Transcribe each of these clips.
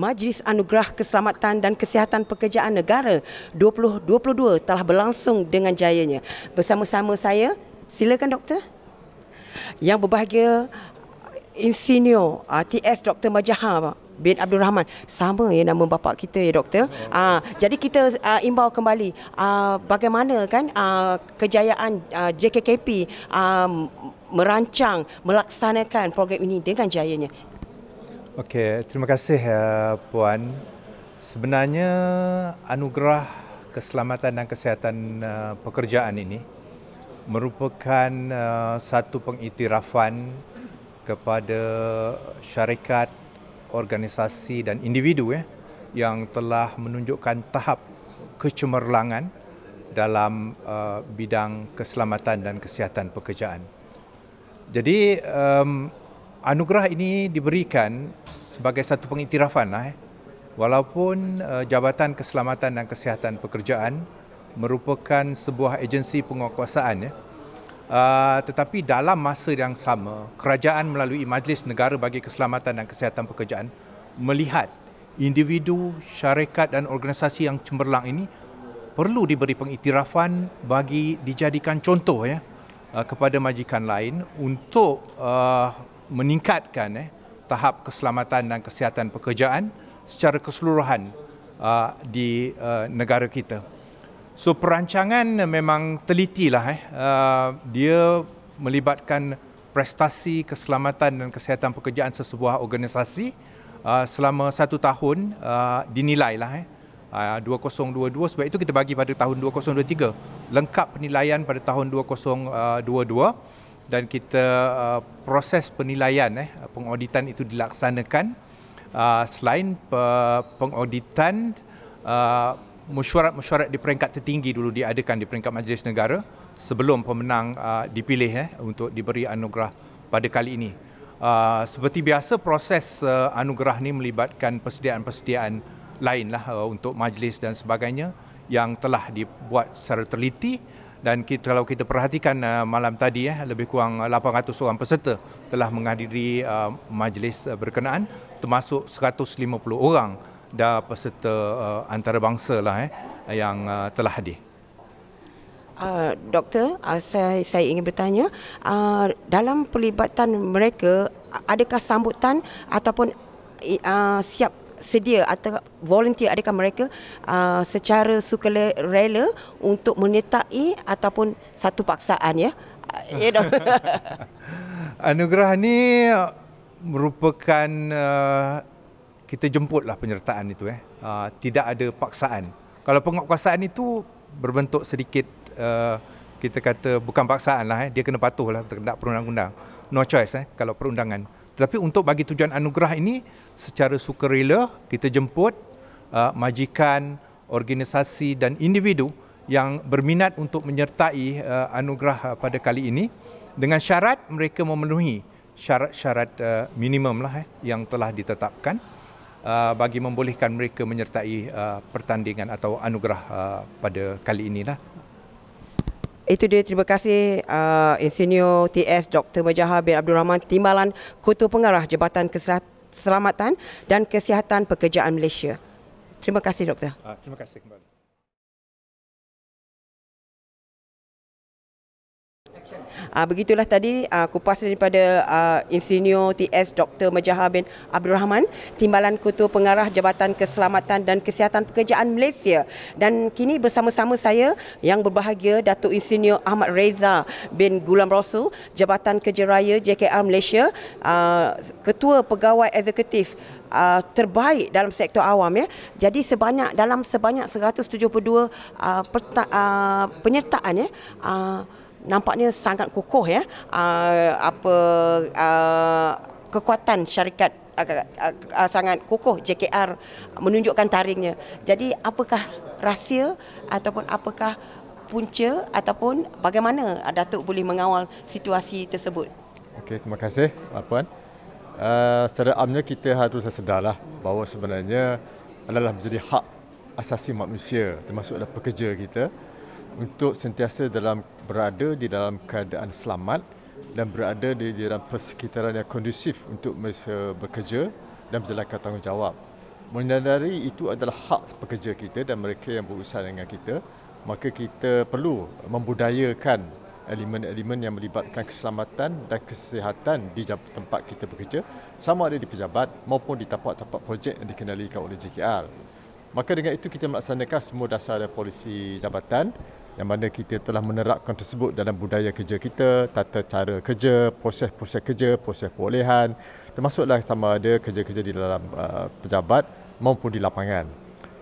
Majlis Anugerah Keselamatan dan Kesihatan Pekerjaan Negara 2022 telah berlangsung dengan jayanya. Bersama-sama saya, silakan doktor. Yang berbahagia Insinyur uh, ah, TS Dr. Majahar bin Abdul Rahman Sama ya nama bapak kita ya doktor uh, Jadi kita uh, imbau kembali uh, Bagaimana kan uh, kejayaan uh, JKKP uh, Merancang, melaksanakan program ini dengan jayanya Okey, terima kasih ya, puan. Sebenarnya anugerah keselamatan dan kesihatan eh, pekerjaan ini merupakan eh, satu pengiktirafan kepada syarikat, organisasi dan individu ya yang telah menunjukkan tahap kecemerlangan dalam bidang keselamatan dan kesihatan pekerjaan. Jadi um, anugerah ini diberikan sebagai satu pengiktirafan lah, eh walaupun uh, Jabatan Keselamatan dan Kesihatan Pekerjaan merupakan sebuah agensi penguasaan ya Uh, eh, eh, tetapi dalam masa yang sama, kerajaan melalui Majlis Negara bagi Keselamatan dan Kesihatan Pekerjaan melihat individu, syarikat dan organisasi yang cemerlang ini perlu diberi pengiktirafan bagi dijadikan contoh ya uh, kepada majikan lain untuk uh, meningkatkan eh, tahap keselamatan dan kesihatan pekerjaan secara keseluruhan uh, di uh, negara kita. So perancangan memang teliti lah. Eh. Uh, dia melibatkan prestasi keselamatan dan kesihatan pekerjaan sesebuah organisasi uh, selama satu tahun uh, dinilai lah. Eh. Uh, 2022 sebab itu kita bagi pada tahun 2023 lengkap penilaian pada tahun 2022 dan kita uh, proses penilaian eh pengauditan itu dilaksanakan uh, selain pe- pengauditan uh, mesyuarat-mesyuarat di peringkat tertinggi dulu diadakan di peringkat majlis negara sebelum pemenang uh, dipilih eh untuk diberi anugerah pada kali ini uh, seperti biasa proses uh, anugerah ini melibatkan persediaan-persediaan lainlah uh, untuk majlis dan sebagainya yang telah dibuat secara teliti dan kita kalau kita perhatikan uh, malam tadi ya uh, lebih kurang 800 orang peserta telah menghadiri uh, majlis uh, berkenaan termasuk 150 orang dah peserta uh, antarabangsa lah eh yang uh, telah hadir. Uh, doktor, uh, saya, saya ingin bertanya uh, dalam pelibatan mereka, adakah sambutan ataupun uh, siap sedia atau volunteer adakah mereka uh, secara sukarela untuk menyertai ataupun satu paksaan ya uh, you know anugerah ni merupakan uh, kita jemputlah penyertaan itu eh uh, tidak ada paksaan kalau penguatkuasaan itu berbentuk sedikit uh, kita kata bukan paksaan lah eh. dia kena patuh lah terhadap perundang-undang no choice eh kalau perundangan tetapi untuk bagi tujuan anugerah ini, secara sukarela kita jemput uh, majikan, organisasi dan individu yang berminat untuk menyertai uh, anugerah uh, pada kali ini dengan syarat mereka memenuhi syarat-syarat uh, minimum lah, eh, yang telah ditetapkan uh, bagi membolehkan mereka menyertai uh, pertandingan atau anugerah uh, pada kali inilah itu dia terima kasih uh, Insinyur TS Dr. Majaha bin Abdul Rahman Timbalan Kutu Pengarah Jabatan Keselamatan dan Kesihatan Pekerjaan Malaysia. Terima kasih Doktor. Uh, terima kasih kembali. Uh, begitulah tadi uh, ah, kupas daripada uh, Insinyur TS Dr. Majahar bin Abdul Rahman, Timbalan Ketua Pengarah Jabatan Keselamatan dan Kesihatan Pekerjaan Malaysia. Dan kini bersama-sama saya yang berbahagia Datuk Insinyur Ahmad Reza bin Gulam Rasul, Jabatan Kerja Raya JKR Malaysia, uh, Ketua Pegawai Eksekutif Uh, terbaik dalam sektor awam ya. Jadi sebanyak dalam sebanyak 172 uh, perta, uh, penyertaan ya. Uh, nampaknya sangat kukuh ya uh, apa uh, kekuatan syarikat uh, uh, uh, sangat kukuh JKR menunjukkan taringnya. Jadi apakah rahsia ataupun apakah punca ataupun bagaimana Datuk boleh mengawal situasi tersebut? Okey, terima kasih Puan. Uh, secara amnya kita harus sedarlah bahawa sebenarnya adalah menjadi hak asasi manusia termasuklah pekerja kita untuk sentiasa dalam berada di dalam keadaan selamat dan berada di dalam persekitaran yang kondusif untuk mereka bekerja dan menjalankan tanggungjawab. Menyadari itu adalah hak pekerja kita dan mereka yang berusaha dengan kita, maka kita perlu membudayakan elemen-elemen yang melibatkan keselamatan dan kesihatan di tempat kita bekerja, sama ada di pejabat maupun di tapak-tapak projek yang dikendalikan oleh JKR. Maka dengan itu kita melaksanakan semua dasar dan polisi jabatan yang mana kita telah menerapkan tersebut dalam budaya kerja kita, tata cara kerja, proses-proses kerja, proses perolehan termasuklah sama ada kerja-kerja di dalam uh, pejabat maupun di lapangan.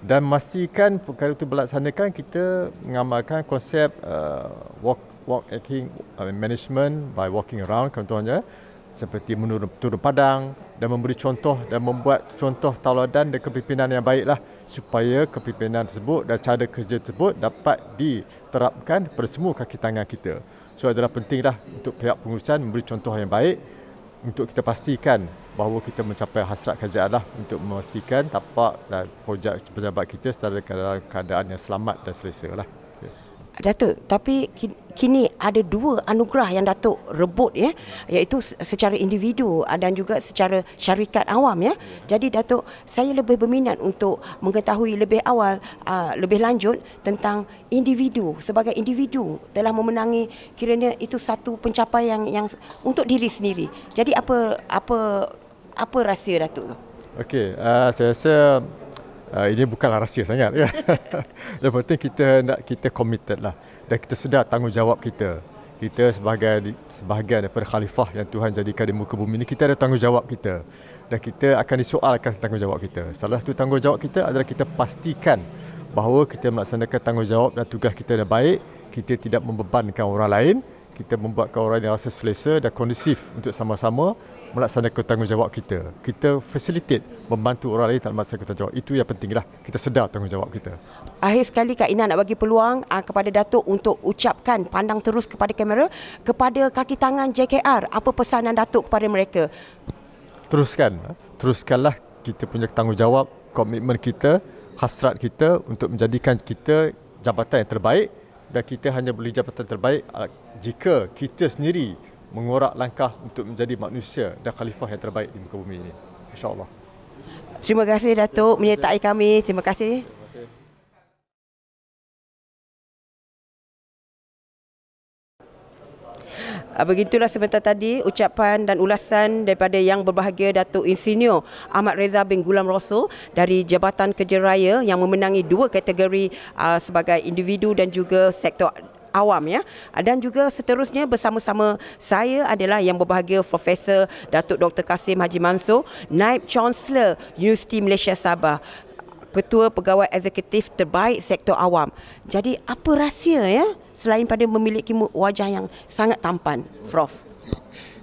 Dan memastikan perkara itu berlaksanakan kita mengamalkan konsep uh, walk walk acting uh, management by walking around contohnya seperti menurun turun padang dan memberi contoh dan membuat contoh tauladan dan kepimpinan yang baiklah supaya kepimpinan tersebut dan cara kerja tersebut dapat diterapkan pada semua kaki tangan kita. So adalah pentinglah untuk pihak pengurusan memberi contoh yang baik untuk kita pastikan bahawa kita mencapai hasrat kerajaan lah untuk memastikan tapak dan projek pejabat kita setara keadaan yang selamat dan selesa lah. Datuk, tapi kini ada dua anugerah yang Datuk rebut ya, iaitu secara individu ah, dan juga secara syarikat awam ya. Jadi Datuk, saya lebih berminat untuk mengetahui lebih awal, ah, lebih lanjut tentang individu sebagai individu telah memenangi kiranya itu satu pencapaian yang, yang untuk diri sendiri. Jadi apa apa apa rahsia Datuk tu? Okey, uh, saya rasa uh, ini bukanlah rahsia sangat Yang penting kita nak kita committed lah dan kita sedar tanggungjawab kita. Kita sebagai sebahagian daripada khalifah yang Tuhan jadikan di muka bumi ini kita ada tanggungjawab kita dan kita akan disoalkan tanggungjawab kita. Salah satu tanggungjawab kita adalah kita pastikan bahawa kita melaksanakan tanggungjawab dan tugas kita dengan baik, kita tidak membebankan orang lain, kita membuatkan orang yang rasa selesa dan kondusif untuk sama-sama melaksanakan tanggungjawab kita. Kita facilitate membantu orang lain dalam melaksanakan tanggungjawab. Itu yang pentinglah. Kita sedar tanggungjawab kita. Akhir sekali Kak Ina nak bagi peluang ah, kepada Datuk untuk ucapkan pandang terus kepada kamera kepada kaki tangan JKR. Apa pesanan Datuk kepada mereka? Teruskan. Ah. Teruskanlah kita punya tanggungjawab, komitmen kita, hasrat kita untuk menjadikan kita jabatan yang terbaik dan kita hanya boleh jabatan terbaik ah, jika kita sendiri mengorak langkah untuk menjadi manusia dan khalifah yang terbaik di muka bumi ini. InsyaAllah. Terima kasih Datuk menyertai kami. Terima kasih. Ah, begitulah sebentar tadi ucapan dan ulasan daripada yang berbahagia Datuk Insinyur Ahmad Reza bin Gulam Rasul dari Jabatan Kerja Raya yang memenangi dua kategori ah, sebagai individu dan juga sektor awam ya dan juga seterusnya bersama-sama saya adalah yang berbahagia Profesor Datuk Dr. Kasim Haji Mansur Naib Chancellor Universiti Malaysia Sabah Ketua Pegawai Eksekutif Terbaik Sektor Awam. Jadi apa rahsia ya selain pada memiliki wajah yang sangat tampan, Prof?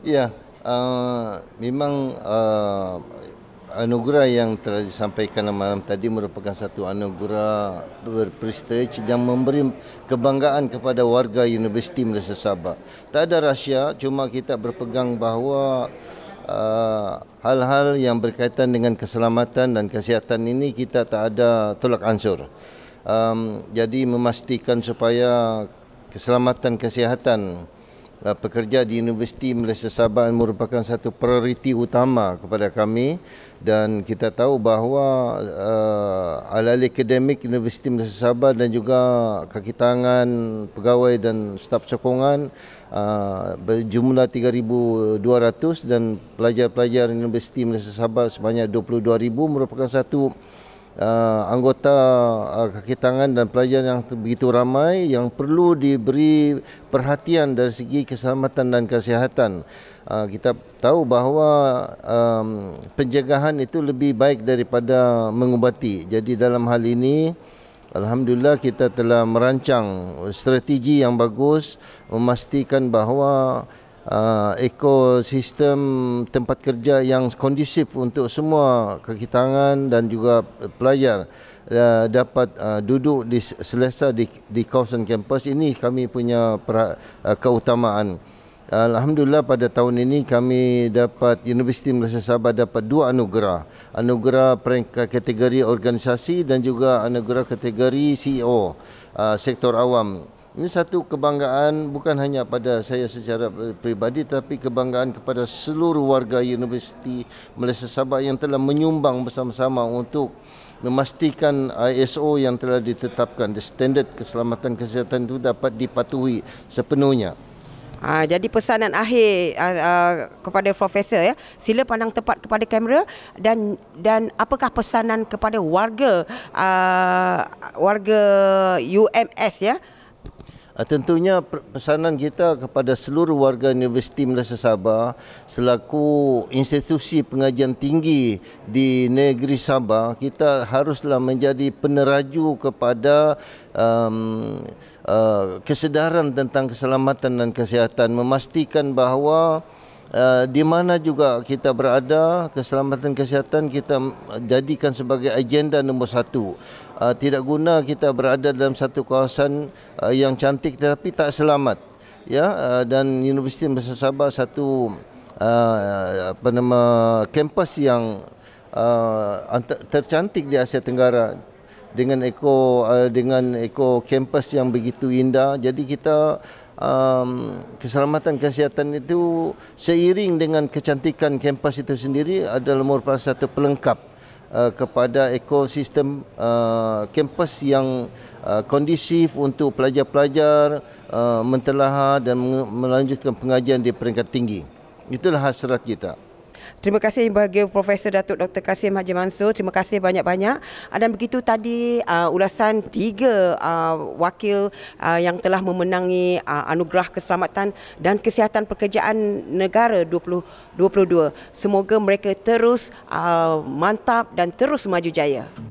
Ya, uh, memang uh, anugerah yang telah disampaikan malam tadi merupakan satu anugerah berprestige yang memberi kebanggaan kepada warga Universiti Malaysia Sabah. Tak ada rahsia, cuma kita berpegang bahawa uh, hal-hal yang berkaitan dengan keselamatan dan kesihatan ini kita tak ada tolak ansur. Um, jadi memastikan supaya keselamatan kesihatan Eh, pekerja di Universiti Malaysia Sabah merupakan satu prioriti utama kepada kami dan kita tahu bahawa uh, eh, al akademik Universiti Malaysia Sabah dan juga kaki tangan pegawai dan staf sokongan uh, berjumlah 3,200 dan pelajar-pelajar Universiti Malaysia Sabah sebanyak 22,000 merupakan satu uh, anggota uh, kaki tangan dan pelajar yang begitu ramai yang perlu diberi perhatian dari segi keselamatan dan kesihatan. Uh, kita tahu bahawa um, penjagaan itu lebih baik daripada mengubati. Jadi dalam hal ini alhamdulillah kita telah merancang strategi yang bagus memastikan bahawa uh, ekosistem tempat kerja yang kondusif untuk semua kekitangan dan juga pelajar uh, dapat uh, duduk di selesa di, di kawasan kampus ini kami punya pra, uh, keutamaan Alhamdulillah pada tahun ini kami dapat Universiti Malaysia Sabah dapat dua anugerah anugerah peringkat kategori organisasi dan juga anugerah kategori CEO uh, sektor awam ini satu kebanggaan bukan hanya pada saya secara peribadi tapi kebanggaan kepada seluruh warga Universiti Malaysia Sabah yang telah menyumbang bersama-sama untuk memastikan ISO yang telah ditetapkan the standard keselamatan kesihatan itu dapat dipatuhi sepenuhnya. Ha, jadi pesanan akhir uh, uh, kepada profesor ya. Sila pandang tepat kepada kamera dan dan apakah pesanan kepada warga uh, warga UMS ya? Ah, tentunya pesanan kita kepada seluruh warga Universiti Malaysia Sabah selaku institusi pengajian tinggi di negeri Sabah kita haruslah menjadi peneraju kepada um, uh, kesedaran tentang keselamatan dan kesihatan memastikan bahawa Eh, di mana juga kita berada, keselamatan kesihatan kita jadikan sebagai agenda nombor satu. Eh, tidak guna kita berada dalam satu kawasan eh, yang cantik tetapi tak selamat. Ya, dan Universiti Malaysia Sabah satu apa nama kampus yang tercantik di Asia Tenggara dengan eko dengan eko kampus yang begitu indah. Jadi kita um, keselamatan kesihatan itu seiring dengan kecantikan kampus itu sendiri adalah merupakan satu pelengkap uh, kepada ekosistem uh, kampus yang uh, kondisif untuk pelajar-pelajar uh, mentelaah dan melanjutkan pengajian di peringkat tinggi. Itulah hasrat kita. Terima kasih bagi Profesor Datuk Dr. Kasim Haji Mansur. Terima kasih banyak-banyak. Dan begitu tadi uh, ulasan tiga uh, wakil uh, yang telah memenangi uh, anugerah keselamatan dan kesihatan pekerjaan negara 2022. Semoga mereka terus uh, mantap dan terus maju jaya.